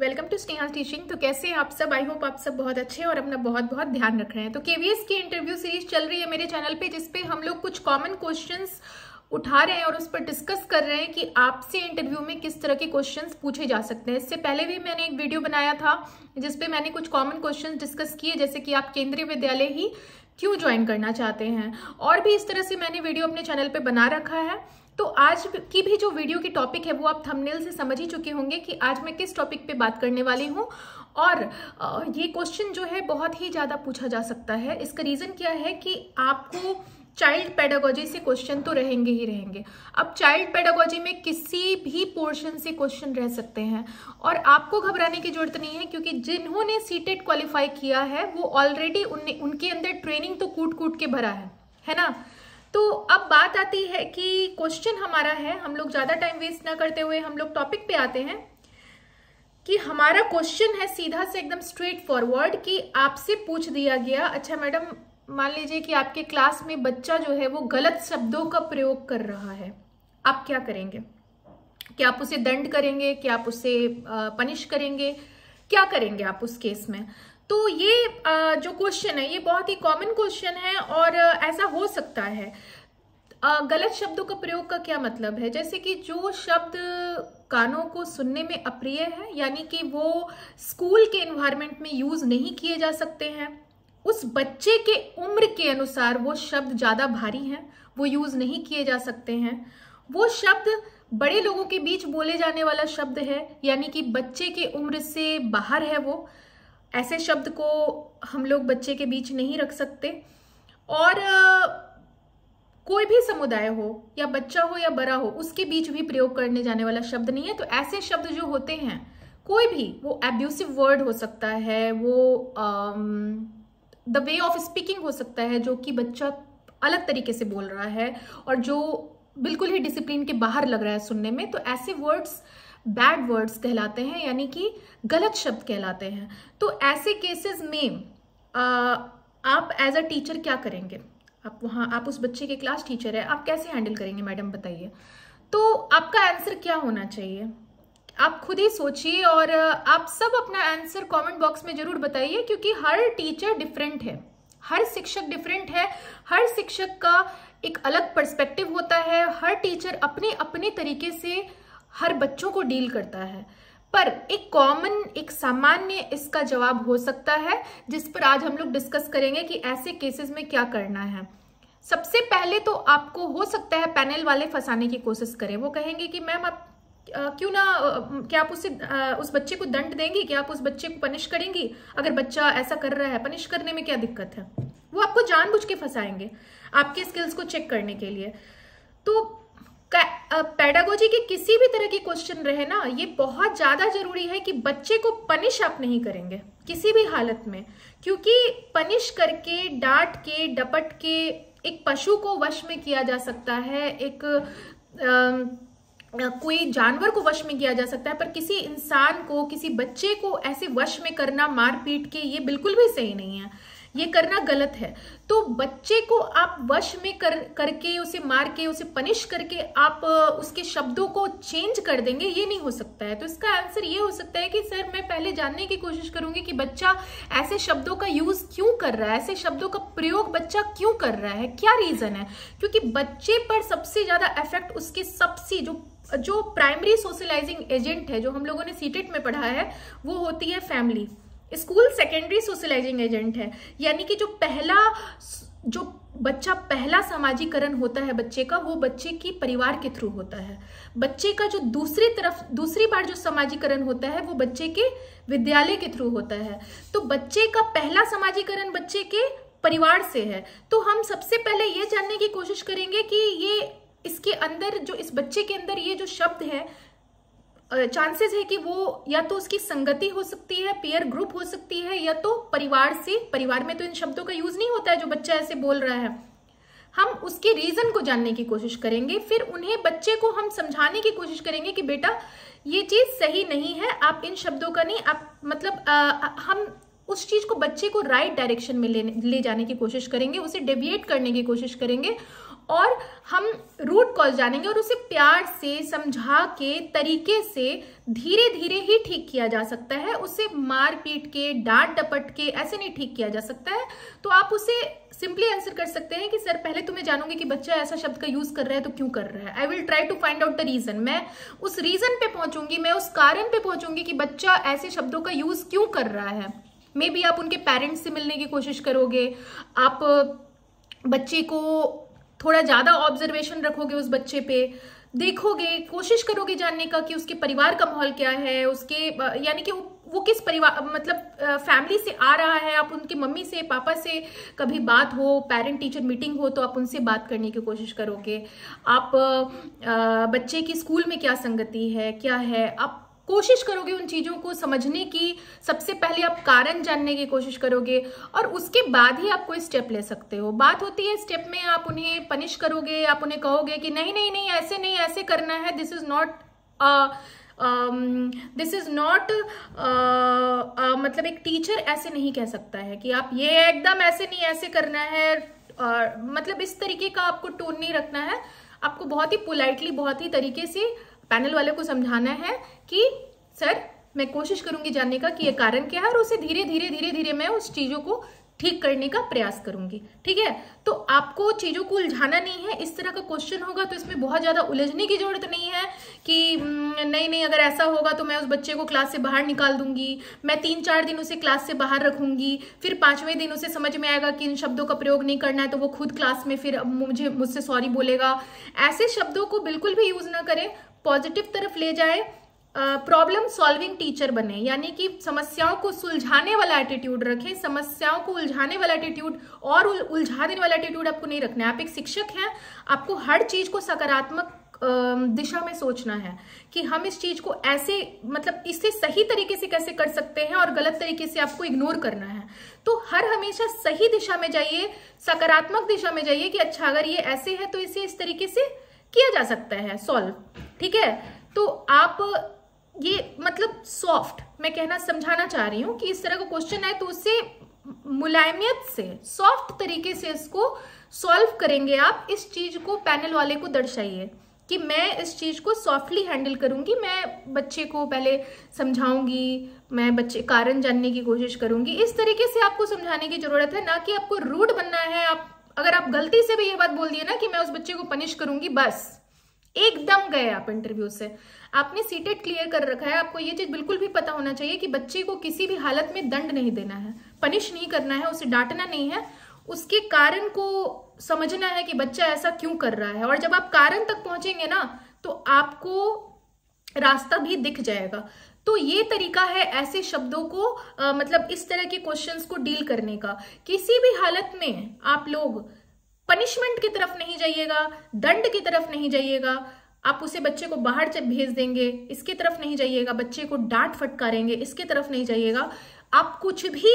welcome to Sneha teaching तो कैसे आप सब आई होप आप सब बहुत अच्छे और अपना बहुत बहुत ध्यान रख रहे हैं तो केवीएस की इंटरव्यू सीरीज चल रही है मेरे चैनल पे जिसपे हम लोग कुछ कॉमन क्वेश्चंस उठा रहे हैं और उस पर डिस्कस कर रहे हैं कि आपसे इंटरव्यू में किस तरह के क्वेश्चंस पूछे जा सकते हैं इससे पहले भी मैंने एक वीडियो बनाया था जिसपे मैंने कुछ कॉमन क्वेश्चंस डिस्कस किए जैसे कि आप केंद्रीय विद्यालय ही क्यों ज्वाइन करना चाहते हैं और भी इस तरह से मैंने वीडियो अपने चैनल पे बना रखा है तो आज की भी जो वीडियो की टॉपिक है वो आप थंबनेल से समझ ही चुके होंगे कि आज मैं किस टॉपिक पे बात करने वाली हूँ और ये क्वेश्चन जो है बहुत ही ज़्यादा पूछा जा सकता है इसका रीज़न क्या है कि आपको चाइल्ड पेडागोजी से क्वेश्चन तो रहेंगे ही रहेंगे अब चाइल्ड पेडागोजी में किसी भी पोर्शन से क्वेश्चन रह सकते हैं और आपको घबराने की जरूरत नहीं है क्योंकि जिन्होंने सीटेट क्वालिफाई e किया है वो ऑलरेडी उनके अंदर ट्रेनिंग तो कूट कूट के भरा है है ना तो अब बात आती है कि क्वेश्चन हमारा है हम लोग ज़्यादा टाइम वेस्ट ना करते हुए हम लोग टॉपिक पे आते हैं कि हमारा क्वेश्चन है सीधा से एकदम स्ट्रेट फॉरवर्ड कि आपसे पूछ दिया गया अच्छा मैडम मान लीजिए कि आपके क्लास में बच्चा जो है वो गलत शब्दों का प्रयोग कर रहा है आप क्या करेंगे क्या आप उसे दंड करेंगे क्या आप उसे पनिश करेंगे क्या करेंगे आप उस केस में तो ये जो क्वेश्चन है ये बहुत ही कॉमन क्वेश्चन है और ऐसा हो सकता है गलत शब्दों का प्रयोग का क्या मतलब है जैसे कि जो शब्द कानों को सुनने में अप्रिय है यानी कि वो स्कूल के इन्वायरमेंट में यूज नहीं किए जा सकते हैं उस बच्चे के उम्र के अनुसार वो शब्द ज़्यादा भारी हैं वो यूज़ नहीं किए जा सकते हैं वो शब्द बड़े लोगों के बीच बोले जाने वाला शब्द है यानी कि बच्चे के उम्र से बाहर है वो ऐसे शब्द को हम लोग बच्चे के बीच नहीं रख सकते और कोई भी समुदाय हो या बच्चा हो या बड़ा हो उसके बीच भी प्रयोग करने जाने वाला शब्द नहीं है तो ऐसे शब्द जो होते हैं कोई भी वो एब्यूसिव वर्ड हो सकता है वो द वे ऑफ स्पीकिंग हो सकता है जो कि बच्चा अलग तरीके से बोल रहा है और जो बिल्कुल ही डिसिप्लिन के बाहर लग रहा है सुनने में तो ऐसे वर्ड्स बैड वर्ड्स कहलाते हैं यानी कि गलत शब्द कहलाते हैं तो ऐसे केसेस में आप एज अ टीचर क्या करेंगे आप वहाँ आप उस बच्चे के क्लास टीचर है आप कैसे हैंडल करेंगे मैडम बताइए तो आपका आंसर क्या होना चाहिए आप खुद ही सोचिए और आप सब अपना आंसर कमेंट बॉक्स में जरूर बताइए क्योंकि हर टीचर डिफरेंट है हर शिक्षक डिफरेंट है हर शिक्षक का एक अलग पर्सपेक्टिव होता है हर टीचर अपने अपने तरीके से हर बच्चों को डील करता है पर एक कॉमन एक सामान्य इसका जवाब हो सकता है जिस पर आज हम लोग डिस्कस करेंगे कि ऐसे केसेस में क्या करना है सबसे पहले तो आपको हो सकता है पैनल वाले फंसाने की कोशिश करें वो कहेंगे कि मैम आप क्यों ना क्या आप उसे उस बच्चे को दंड देंगी क्या आप उस बच्चे को पनिश करेंगी अगर बच्चा ऐसा कर रहा है पनिश करने में क्या दिक्कत है वो आपको जानबूझ के फंसाएंगे आपके स्किल्स को चेक करने के लिए तो पेडागोजी के किसी भी तरह के क्वेश्चन रहे ना ये बहुत ज़्यादा ज़रूरी है कि बच्चे को पनिश आप नहीं करेंगे किसी भी हालत में क्योंकि पनिश करके डांट के डपट के एक पशु को वश में किया जा सकता है एक आ, कोई जानवर को वश में किया जा सकता है पर किसी इंसान को किसी बच्चे को ऐसे वश में करना मारपीट के ये बिल्कुल भी सही नहीं है ये करना गलत है तो बच्चे को आप वश में कर करके उसे मार के उसे पनिश करके आप उसके शब्दों को चेंज कर देंगे ये नहीं हो सकता है तो इसका आंसर ये हो सकता है कि सर मैं पहले जानने की कोशिश करूंगी कि बच्चा ऐसे शब्दों का यूज क्यों कर रहा है ऐसे शब्दों का प्रयोग बच्चा क्यों कर रहा है क्या रीजन है क्योंकि बच्चे पर सबसे ज्यादा इफेक्ट उसके सबसे जो जो प्राइमरी सोशलाइजिंग एजेंट है जो हम लोगों ने सीटेट e में पढ़ा है वो होती है family school secondary socialising agent है यानी कि जो पहला जो बच्चा पहला सामाजिकरण होता है बच्चे का वो बच्चे की परिवार के थ्रू होता है बच्चे का जो दूसरी तरफ दूसरी बार जो सामाजिकरण होता है वो बच्चे के विद्यालय के थ्रू होता है तो बच्चे का पहला सामाजिकरण बच्चे के परिवार से है तो हम सबसे पहले ये जानने की कोशिश करेंगे कि ये इसके अंदर जो इस बच्चे के अंदर ये जो शब्द है चांसेस है कि वो या तो उसकी संगति हो सकती है पेयर ग्रुप हो सकती है या तो परिवार से परिवार में तो इन शब्दों का यूज नहीं होता है जो बच्चा ऐसे बोल रहा है हम उसके रीजन को जानने की कोशिश करेंगे फिर उन्हें बच्चे को हम समझाने की कोशिश करेंगे कि बेटा ये चीज सही नहीं है आप इन शब्दों का नहीं आप मतलब आ, हम उस चीज को बच्चे को राइट डायरेक्शन में ले, ले जाने की कोशिश करेंगे उसे डेविएट करने की कोशिश करेंगे और हम रूट कॉज जानेंगे और उसे प्यार से समझा के तरीके से धीरे धीरे ही ठीक किया जा सकता है उसे मार पीट के डांट डपट के ऐसे नहीं ठीक किया जा सकता है तो आप उसे सिंपली आंसर कर सकते हैं कि सर पहले तुम्हें जानूंगी कि बच्चा ऐसा शब्द का यूज कर रहा है तो क्यों कर रहा है I will try to find out the reason मैं उस रीजन पे पहुंचूंगी मैं उस कारण पे पहुंचूंगी कि बच्चा ऐसे शब्दों का यूज क्यों कर रहा है मे बी आप उनके पेरेंट्स से मिलने की कोशिश करोगे आप बच्चे को थोड़ा ज़्यादा ऑब्जर्वेशन रखोगे उस बच्चे पे देखोगे कोशिश करोगे जानने का कि उसके परिवार का माहौल क्या है उसके यानी कि वो किस परिवार मतलब फैमिली से आ रहा है आप उनके मम्मी से पापा से कभी बात हो पेरेंट टीचर मीटिंग हो तो आप उनसे बात करने की कोशिश करोगे आप बच्चे की स्कूल में क्या संगति है क्या है आप कोशिश करोगे उन चीज़ों को समझने की सबसे पहले आप कारण जानने की कोशिश करोगे और उसके बाद ही आप कोई स्टेप ले सकते हो बात होती है स्टेप में आप उन्हें पनिश करोगे आप उन्हें कहोगे कि नहीं नहीं नहीं ऐसे नहीं ऐसे करना है this is not this is not मतलब एक टीचर ऐसे नहीं कह सकता है कि आप ये एकदम ऐसे नहीं ऐसे करना है uh, मतलब इस तरीके का आपको टोन नहीं रखना है आपको बहुत ही पोलाइटली बहुत ही तरीके से पैनल वाले को समझाना है कि सर मैं कोशिश करूंगी जानने का कि ये कारण क्या है और उसे धीरे धीरे धीरे धीरे मैं उस चीजों को ठीक करने का प्रयास करूंगी ठीक है तो आपको चीजों को उलझाना नहीं है इस तरह का क्वेश्चन होगा तो इसमें बहुत ज्यादा उलझने की जरूरत नहीं है कि हम्म, नहीं नहीं अगर ऐसा होगा तो मैं उस बच्चे को क्लास से बाहर निकाल दूंगी मैं तीन चार दिन उसे क्लास से बाहर रखूंगी फिर पांचवें दिन उसे समझ में आएगा कि इन शब्दों का प्रयोग नहीं करना है तो वो खुद क्लास में फिर मुझे मुझसे सॉरी बोलेगा ऐसे शब्दों को बिल्कुल भी यूज ना करें पॉजिटिव तरफ ले जाए प्रॉब्लम सॉल्विंग टीचर बने यानी कि समस्याओं को सुलझाने वाला एटीट्यूड रखें समस्याओं को उलझाने वाला एटीट्यूड और उलझा देने वाला एटीट्यूड आपको नहीं रखना है आप एक शिक्षक हैं आपको हर चीज को सकारात्मक दिशा में सोचना है कि हम इस चीज को ऐसे मतलब इसे सही तरीके से कैसे कर सकते हैं और गलत तरीके से आपको इग्नोर करना है तो हर हमेशा सही दिशा में जाइए सकारात्मक दिशा में जाइए कि अच्छा अगर ये ऐसे है तो इसे इस तरीके से किया जा सकता है सॉल्व ठीक है तो आप ये मतलब सॉफ्ट मैं कहना समझाना चाह रही हूँ कि इस तरह का क्वेश्चन है तो उससे मुलायमियत से सॉफ्ट तरीके से इसको सॉल्व करेंगे आप इस चीज को पैनल वाले को दर्शाइए कि मैं इस चीज़ को सॉफ्टली हैंडल करूंगी मैं बच्चे को पहले समझाऊंगी मैं बच्चे कारण जानने की कोशिश करूंगी इस तरीके से आपको समझाने की ज़रूरत है ना कि आपको रूड बनना है आप अगर आप गलती से भी ये बात बोल दिए ना कि मैं उस बच्चे को पनिश करूंगी बस एकदम गए आप इंटरव्यू से आपने सीटेट क्लियर कर रखा है आपको ये चीज बिल्कुल भी पता होना चाहिए कि बच्चे को किसी भी हालत में दंड नहीं देना है पनिश नहीं करना है उसे डांटना नहीं है उसके कारण को समझना है कि बच्चा ऐसा क्यों कर रहा है और जब आप कारण तक पहुंचेंगे ना तो आपको रास्ता भी दिख जाएगा तो ये तरीका है ऐसे शब्दों को आ, मतलब इस तरह के क्वेश्चंस को डील करने का किसी भी हालत में आप लोग पनिशमेंट की तरफ नहीं जाइएगा दंड की तरफ नहीं जाइएगा आप उसे बच्चे को बाहर से भेज देंगे इसकी तरफ नहीं जाइएगा बच्चे को डांट फटकारेंगे इसकी तरफ नहीं जाइएगा आप कुछ भी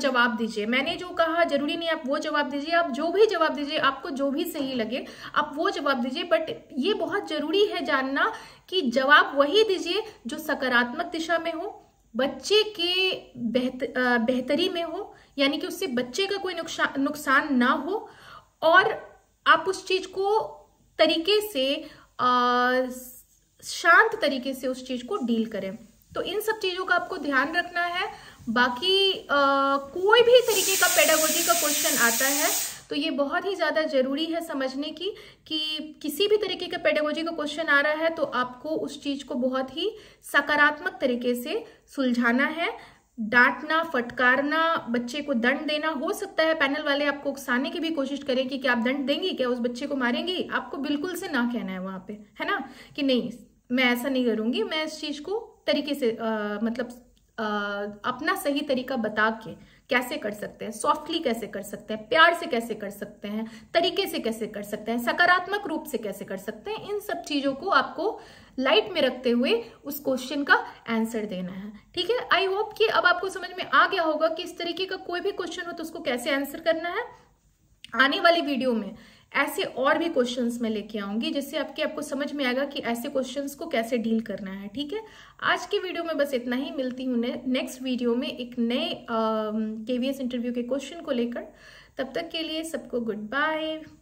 जवाब दीजिए मैंने जो कहा जरूरी नहीं आप वो जवाब दीजिए आप जो भी जवाब दीजिए आपको जो भी सही लगे आप वो जवाब दीजिए बट ये बहुत जरूरी है जानना कि जवाब वही दीजिए जो सकारात्मक दिशा में हो बच्चे के बेहत, बेहतरी में हो यानी कि उससे बच्चे का कोई नुकसान नुकसान ना हो और आप उस चीज को तरीके से शांत तरीके से उस चीज को डील करें तो इन सब चीजों का आपको ध्यान रखना है बाकी आ, कोई भी तरीके का पेडागोजी का क्वेश्चन आता है तो ये बहुत ही ज़्यादा जरूरी है समझने की कि किसी भी तरीके का पेडागोजी का क्वेश्चन आ रहा है तो आपको उस चीज़ को बहुत ही सकारात्मक तरीके से सुलझाना है डांटना फटकारना बच्चे को दंड देना हो सकता है पैनल वाले आपको उकसाने की भी कोशिश करें कि क्या आप दंड देंगे क्या उस बच्चे को मारेंगे आपको बिल्कुल से ना कहना है वहां पे है ना कि नहीं मैं ऐसा नहीं करूंगी मैं इस चीज को तरीके से आ, मतलब आ, अपना सही तरीका बता के कैसे कर सकते हैं सॉफ्टली कैसे कर सकते हैं प्यार से कैसे कर सकते हैं तरीके से कैसे कर सकते हैं सकारात्मक रूप से कैसे कर सकते हैं इन सब चीजों को आपको लाइट में रखते हुए उस क्वेश्चन का आंसर देना है ठीक है आई होप कि अब आपको समझ में आ गया होगा कि इस तरीके का कोई भी क्वेश्चन हो तो उसको कैसे आंसर करना है आने वाली वीडियो में ऐसे और भी क्वेश्चंस मैं लेके आऊंगी जिससे आपके आपको समझ में आएगा कि ऐसे क्वेश्चंस को कैसे डील करना है ठीक है आज की वीडियो में बस इतना ही मिलती हूँ नेक्स्ट वीडियो में एक नए के इंटरव्यू के क्वेश्चन को लेकर तब तक के लिए सबको गुड बाय